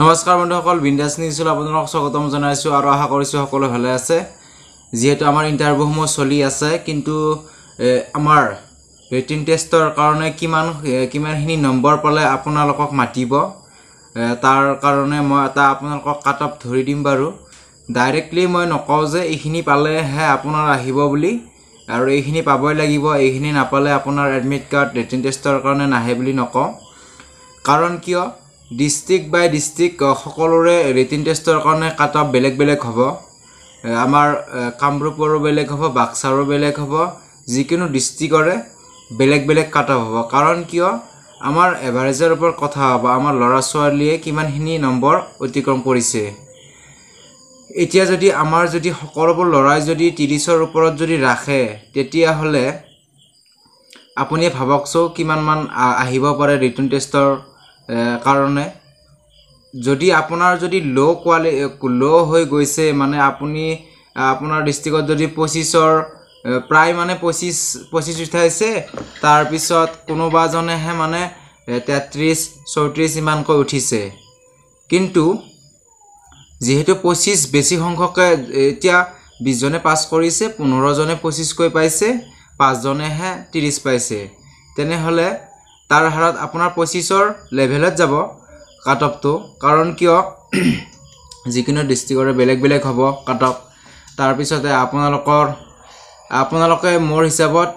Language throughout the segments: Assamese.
নমস্কাৰ বন্ধুসকল বিন্দাছ নিউজলৈ আপোনালোকক স্বাগতম জনাইছোঁ আৰু আশা কৰিছোঁ সকলো ভালে আছে যিহেতু আমাৰ ইণ্টাৰভিউসমূহ চলি আছে কিন্তু আমাৰ ৰেটিন টেষ্টৰ কাৰণে কিমান কিমানখিনি নম্বৰ পালে আপোনালোকক মাতিব তাৰ কাৰণে মই এটা আপোনালোকক কাট অফ ধৰি দিম বাৰু ডাইৰেক্টলি মই নকওঁ যে এইখিনি পালেহে আপোনাৰ আহিব বুলি আৰু এইখিনি পাবই লাগিব এইখিনি নাপালে আপোনাৰ এডমিট কাৰ্ড ৰেটিন টেষ্টৰ কাৰণে নাহে বুলি নকওঁ কাৰণ কিয় ডিষ্ট্ৰিক্ট বাই ডিষ্ট্ৰিক্ট সকলোৰে ৰিটিন টেষ্টৰ কাৰণে কাট অফ বেলেগ বেলেগ হ'ব আমাৰ কামৰূপৰো বেলেগ হ'ব বাক্সাৰো বেলেগ হ'ব যিকোনো ডিষ্ট্ৰিক্টৰে বেলেগ বেলেগ কাট অফ হ'ব কাৰণ কিয় আমাৰ এভাৰেজৰ ওপৰত কথা হ'ব আমাৰ ল'ৰা ছোৱালীয়ে কিমানখিনি নম্বৰ অতিক্ৰম কৰিছে এতিয়া যদি আমাৰ যদি সকলোবোৰ ল'ৰাই যদি ত্ৰিছৰ ওপৰত যদি ৰাখে তেতিয়াহ'লে আপুনি ভাবকচোন কিমানমান আহিব পাৰে ৰিটাৰ্ণ টেষ্টৰ কাৰণে যদি আপোনাৰ যদি ল' কোৱালি ল' হৈ গৈছে মানে আপুনি আপোনাৰ ডিষ্ট্ৰিক্টত যদি পঁচিছৰ প্ৰায় মানে পঁচিছ পঁচিছ উঠাইছে তাৰপিছত কোনোবাজনেহে মানে তেত্ৰিছ চৌত্ৰিছ ইমানকৈ উঠিছে কিন্তু যিহেতু পঁচিছ বেছি সংখ্যকে এতিয়া বিছজনে পাছ কৰিছে পোন্ধৰজনে পঁচিছকৈ পাইছে পাঁচজনেহে ত্ৰিছ পাইছে তেনেহ'লে তাৰ হাৰত আপোনাৰ পঁচিছৰ লেভেলত যাব কাট অফটো কাৰণ কিয় যিকোনো ডিষ্ট্ৰিক্টৰে বেলেগ বেলেগ হ'ব কাট অফ তাৰপিছতে আপোনালোকৰ আপোনালোকে মোৰ হিচাপত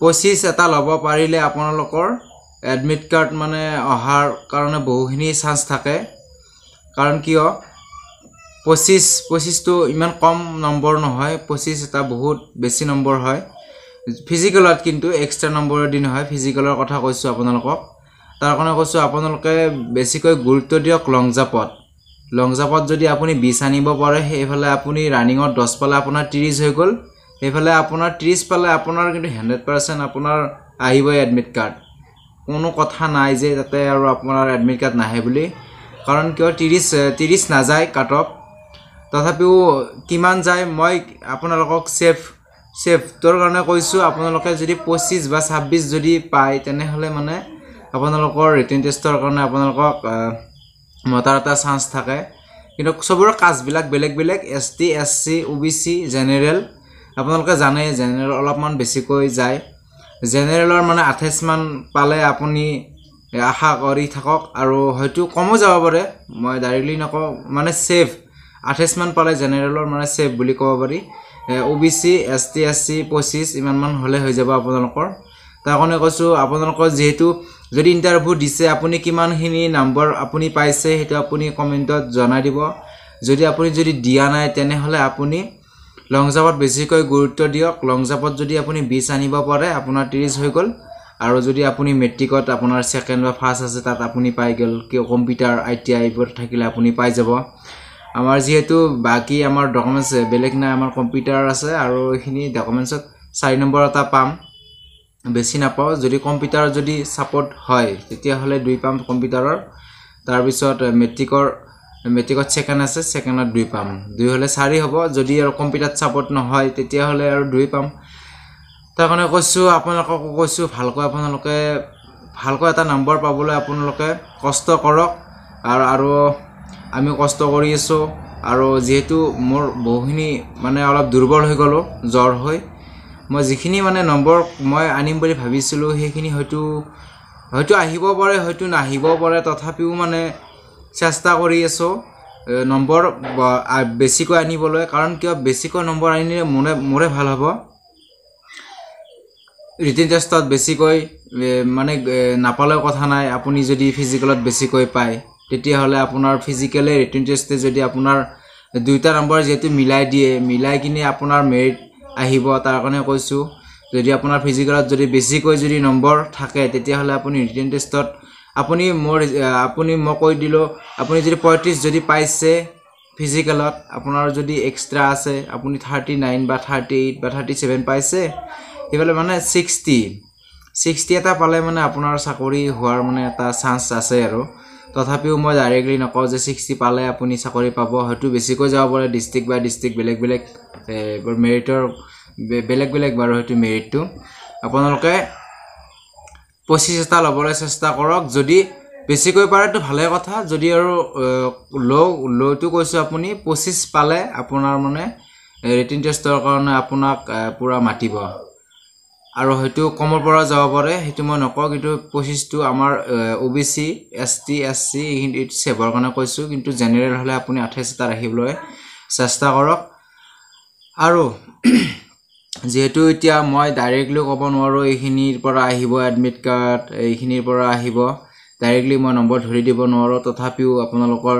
পঁচিছ এটা ল'ব পাৰিলে আপোনালোকৰ এডমিট কাৰ্ড মানে অহাৰ কাৰণে বহুখিনি চান্স থাকে কাৰণ কিয় পঁচিছ পঁচিছটো ইমান কম নম্বৰ নহয় পঁচিছ এটা বহুত বেছি নম্বৰ হয় ফিজিকেলত কিন্তু এক্সট্ৰা নম্বৰৰ দিন হয় ফিজিকেলৰ কথা কৈছোঁ আপোনালোকক তাৰ কাৰণে কৈছোঁ আপোনালোকে বেছিকৈ গুৰুত্ব দিয়ক লং জাপত লং জাপত যদি আপুনি বিছ আনিব পাৰে সেইফালে আপুনি ৰানিঙত দহ পালে আপোনাৰ ত্ৰিছ হৈ গ'ল সেইফালে আপোনাৰ ত্ৰিছ পালে আপোনাৰ কিন্তু হাণ্ড্ৰেড পাৰ্চেণ্ট আপোনাৰ আহিবই এডমিট কাৰ্ড কোনো কথা নাই যে তাতে আৰু আপোনাৰ এডমিট কাৰ্ড নাহে বুলি কাৰণ কিয় ত্ৰিছ ত্ৰিছ নাযায় কাট অফ তথাপিও কিমান যায় মই আপোনালোকক চেফ চেফটোৰ কাৰণে কৈছোঁ আপোনালোকে যদি পঁচিছ বা ছাব্বিছ যদি পায় তেনেহ'লে মানে আপোনালোকৰ ৰিটেন টেষ্টৰ কাৰণে আপোনালোকক মতাৰ এটা চান্স থাকে কিন্তু চবৰে কাজবিলাক বেলেগ বেলেগ S T S C O B C general আপোনালোকে জানেই জেনেৰেল অলপমান বেছিকৈ যায় জেনেৰেলৰ মানে আঠাইছমান পালে আপুনি আশা কৰি থাকক আৰু হয়তো কমো যাব পাৰে মই ডাইৰেক্টলি নকওঁ মানে ছেফ আঠাইছমান পালে জেনেৰেলৰ মানে ছেফ বুলি ক'ব পাৰি O B C S T S C পঁচিছ ইমানমান হ'লে হৈ যাব আপোনালোকৰ তাৰ কাৰণে কৈছোঁ আপোনালোকৰ যিহেতু যদি ইণ্টাৰভিউ দিছে আপুনি কিমানখিনি নম্বৰ আপুনি পাইছে সেইটো আপুনি কমেণ্টত জনাই দিব যদি আপুনি যদি দিয়া নাই তেনেহ'লে আপুনি লং জাম্পত বেছিকৈ গুৰুত্ব দিয়ক লং জাম্পত যদি আপুনি বিছ আনিব পাৰে আপোনাৰ ত্ৰিছ হৈ গ'ল আৰু যদি আপুনি মেট্ৰিকত আপোনাৰ ছেকেণ্ড বা ফাৰ্ষ্ট আছে তাত আপুনি পাই গ'ল কম্পিউটাৰ আই টি আই থাকিলে আপুনি পাই যাব আমাৰ যিহেতু বাকী আমাৰ ডকুমেণ্টছ বেলেগ নাই আমাৰ কম্পিউটাৰ আছে আৰু এইখিনি ডকুমেণ্টছত চাৰি নম্বৰ এটা পাম বেছি নাপাওঁ যদি কম্পিউটাৰত যদি ছাপৰ্ট হয় তেতিয়াহ'লে দুই পাম কম্পিউটাৰৰ তাৰপিছত মেট্ৰিকৰ মেট্ৰিকত ছেকেণ্ড আছে ছেকেণ্ডত দুই পাম দুই হ'লে চাৰি হ'ব যদি আৰু কম্পিউটাৰত ছাপৰ্ট নহয় তেতিয়াহ'লে আৰু দুই পাম তাৰ কাৰণে কৈছোঁ আপোনালোককো কৈছোঁ ভালকৈ আপোনালোকে ভালকৈ এটা নম্বৰ পাবলৈ আপোনালোকে কষ্ট কৰক আৰু আৰু আমি কষ্ট কৰি আছোঁ আৰু যিহেতু মোৰ বহুখিনি মানে অলপ দুৰ্বল হৈ গ'লোঁ জ্বৰ হৈ মই যিখিনি মানে নম্বৰ মই আনিম বুলি ভাবিছিলোঁ সেইখিনি হয়তো হয়তো আহিব পাৰে হয়তো নাহিব পাৰে তথাপিও মানে চেষ্টা কৰি আছোঁ নম্বৰ বেছিকৈ আনিবলৈ কাৰণ কিয় বেছিকৈ নম্বৰ আনিলে মোৰে মোৰে ভাল হ'ব ৰিটিন টেষ্টত বেছিকৈ মানে নাপালেও কথা নাই আপুনি যদি ফিজিকেলত বেছিকৈ পায় তেতিয়াহ'লে আপোনাৰ ফিজিকেলি ৰিটেন টেষ্টে যদি আপোনাৰ দুয়োটা নম্বৰ যিহেতু মিলাই দিয়ে মিলাই কিনে আপোনাৰ মেৰিট আহিব তাৰ কাৰণে কৈছোঁ যদি আপোনাৰ ফিজিকেলত যদি বেছিকৈ যদি নম্বৰ থাকে তেতিয়াহ'লে আপুনি ৰিটেন টেষ্টত আপুনি মোৰ আপুনি মই কৈ দিলোঁ আপুনি যদি পঁয়ত্ৰিছ যদি পাইছে ফিজিকেলত আপোনাৰ যদি এক্সট্ৰা আছে আপুনি থাৰ্টি নাইন বা থাৰ্টি এইট বা থাৰ্টি ছেভেন পাইছে সেইফালে মানে ছিক্সটি ছিক্সটি এটা পালে মানে আপোনাৰ চাকৰি হোৱাৰ মানে এটা চান্স আছে আৰু তথাপিও মই ডাইৰেক্টলি নকওঁ যে ছিক্সটি পালে আপুনি চাকৰি পাব হয়তো বেছিকৈ যাব পাৰে ডিষ্ট্ৰিক্ট বাই ডিষ্ট্ৰিক্ট বেলেগ বেলেগ মেৰিটৰ বেলেগ বেলেগ বাৰু সেইটো মেৰিটটো আপোনালোকে পঁচিছ এটা ল'বলৈ চেষ্টা কৰক যদি বেছিকৈ পাৰেতো ভালে কথা যদি আৰু ল' ল'টো কৈছোঁ আপুনি পঁচিছ পালে আপোনাৰ মানে ৰিটিন টেষ্টৰ কাৰণে আপোনাক পূৰা মাতিব আৰু হয়তো কমৰ পৰা যাব পাৰে সেইটো মই নকওঁ কিন্তু পঁচিছটো আমাৰ O B C S T S C এইখিনি চেভৰ কাৰণে কৈছোঁ কিন্তু জেনেৰেল হ'লে আপুনি আঠাইছ এটা ৰাখিবলৈ চেষ্টা কৰক আৰু যিহেতু এতিয়া মই ডাইৰেক্টলি ক'ব নোৱাৰোঁ এইখিনিৰ পৰা আহিব এডমিট কাৰ্ড এইখিনিৰ পৰা আহিব ডাইৰেক্টলি মই নম্বৰ ধৰি দিব নোৱাৰোঁ তথাপিও আপোনালোকৰ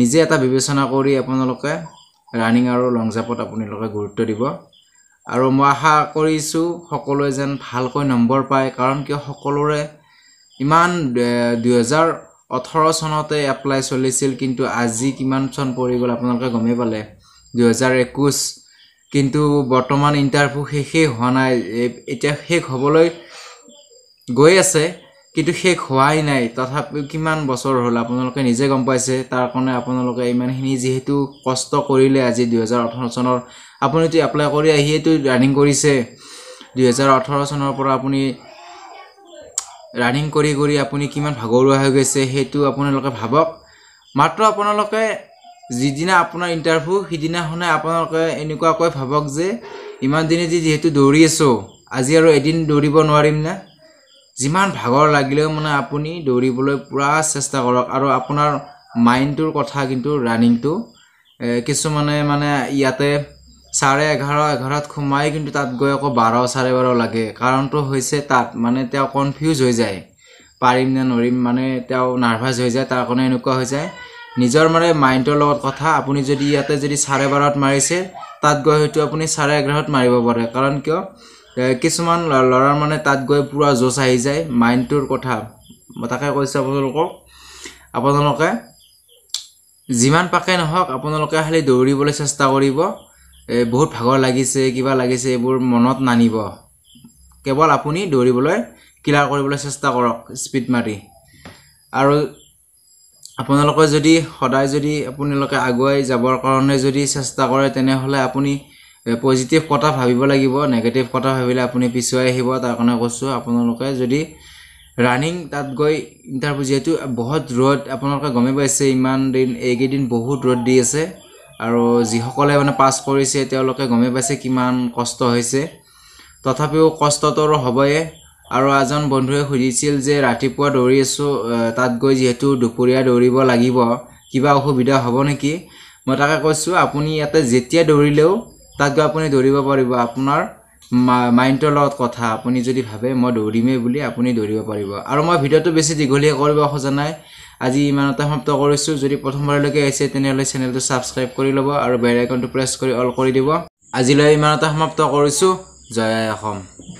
নিজে এটা বিবেচনা কৰি আপোনালোকে ৰানিং আৰু লং জাপত আপোনালোকে গুৰুত্ব দিব আৰু মই আশা কৰিছোঁ সকলোৱে যেন ভালকৈ নম্বৰ পায় কাৰণ কিয় সকলোৰে ইমান দুহেজাৰ ওঠৰ চনতে এপ্লাই চলিছিল কিন্তু আজি কিমান চন পৰি গ'ল আপোনালোকে গমেই পালে দুহেজাৰ একৈছ কিন্তু বৰ্তমান ইণ্টাৰভিউ শেষেই হোৱা নাই এতিয়া শেষ হ'বলৈ গৈ আছে কিন্তু শেষ হোৱাই নাই তথাপিও কিমান বছৰ হ'ল আপোনালোকে নিজে গম পাইছে তাৰ কাৰণে আপোনালোকে ইমানখিনি যিহেতু কষ্ট কৰিলে আজি দুহেজাৰ ওঠৰ চনৰ আপুনিতো এপ্লাই কৰি আহিয়েতো ৰানিং কৰিছে দুহেজাৰ ওঠৰ চনৰ পৰা আপুনি ৰানিং কৰি কৰি আপুনি কিমান ভাগৰুৱা হৈ গৈছে সেইটো আপোনালোকে ভাবক মাত্ৰ আপোনালোকে যিদিনা আপোনাৰ ইণ্টাৰভিউ সিদিনাখনে আপোনালোকে এনেকুৱাকৈ ভাবক যে ইমান দিনে যি যিহেতু দৌৰি আছোঁ আজি আৰু এদিন দৌৰিব নোৱাৰিম না যিমান ভাগৰ লাগিলেও মানে আপুনি দৌৰিবলৈ পূৰা চেষ্টা কৰক আৰু আপোনাৰ মাইণ্ডটোৰ কথা কিন্তু ৰানিংটো কিছুমানে মানে ইয়াতে চাৰে এঘাৰ এঘাৰত সোমাই কিন্তু তাত গৈ আকৌ বাৰ চাৰে বাৰ লাগে কাৰণটো হৈছে তাত মানে তেওঁ কনফিউজ হৈ যায় পাৰিম নে নোৱাৰিম মানে তেওঁ নাৰ্ভাছ হৈ যায় তাৰ কাৰণে এনেকুৱা হৈ যায় নিজৰ মানে মাইণ্ডৰ লগত কথা আপুনি যদি ইয়াতে যদি চাৰে বাৰত মাৰিছে তাত গৈ হয়তো আপুনি চাৰে এঘাৰত মাৰিব পাৰে কাৰণ কিয় কিছুমান ল'ৰাৰ মানে তাত গৈ পূৰা জোচ আহি যায় মাইণ্ডটোৰ কথা তাকে কৈছোঁ আপোনালোকক আপোনালোকে যিমান পাকে নহওক আপোনালোকে খালি দৌৰিবলৈ চেষ্টা কৰিব বহুত ভাগৰ লাগিছে কিবা লাগিছে এইবোৰ মনত নানিব কেৱল আপুনি দৌৰিবলৈ ক্লিয়াৰ কৰিবলৈ চেষ্টা কৰক স্পীড মাৰি আৰু আপোনালোকে যদি সদায় যদি আপোনালোকে আগুৱাই যাবৰ কাৰণে যদি চেষ্টা কৰে তেনেহ'লে আপুনি পজিটিভ কথা ভাবিব লাগিব নেগেটিভ কথা ভাবিলে আপুনি পিছুৱাই আহিব তাৰ কাৰণে কৈছোঁ আপোনালোকে যদি ৰানিং তাত গৈ ইণ্টাৰভিউ যিহেতু বহুত ৰ'দ আপোনালোকে গমেই পাইছে ইমান দিন এইকেইদিন বহুত ৰ'দ দি আছে আৰু যিসকলে মানে পাছ কৰিছে তেওঁলোকে গমেই পাইছে কিমান কষ্ট হৈছে তথাপিও কষ্টটোৰ হ'বয়ে আৰু এজন বন্ধুৱে সুধিছিল যে ৰাতিপুৱা দৌৰি আছোঁ তাত গৈ যিহেতু দুপৰীয়া দৌৰিব লাগিব কিবা অসুবিধা হ'ব নেকি মই তাকে কৈছোঁ আপুনি ইয়াতে যেতিয়া দৌৰিলেও তাত গৈ আপুনি দৌৰিব পাৰিব আপোনাৰ মাইণ্ডৰ লগত কথা আপুনি যদি ভাবে মই দৌৰিমেই বুলি আপুনি দৌৰিব পাৰিব আৰু মই ভিডিঅ'টো বেছি দীঘলীয়া কৰিব খোজা নাই আজি ইমানতে সমাপ্ত কৰিছোঁ যদি প্ৰথমবাৰলৈকে আহিছে তেনেহ'লে চেনেলটো ছাবস্ক্ৰাইব কৰি ল'ব আৰু বেল প্ৰেছ কৰি অল কৰি দিব আজিলৈ ইমানতে সমাপ্ত কৰিছোঁ জয় অসম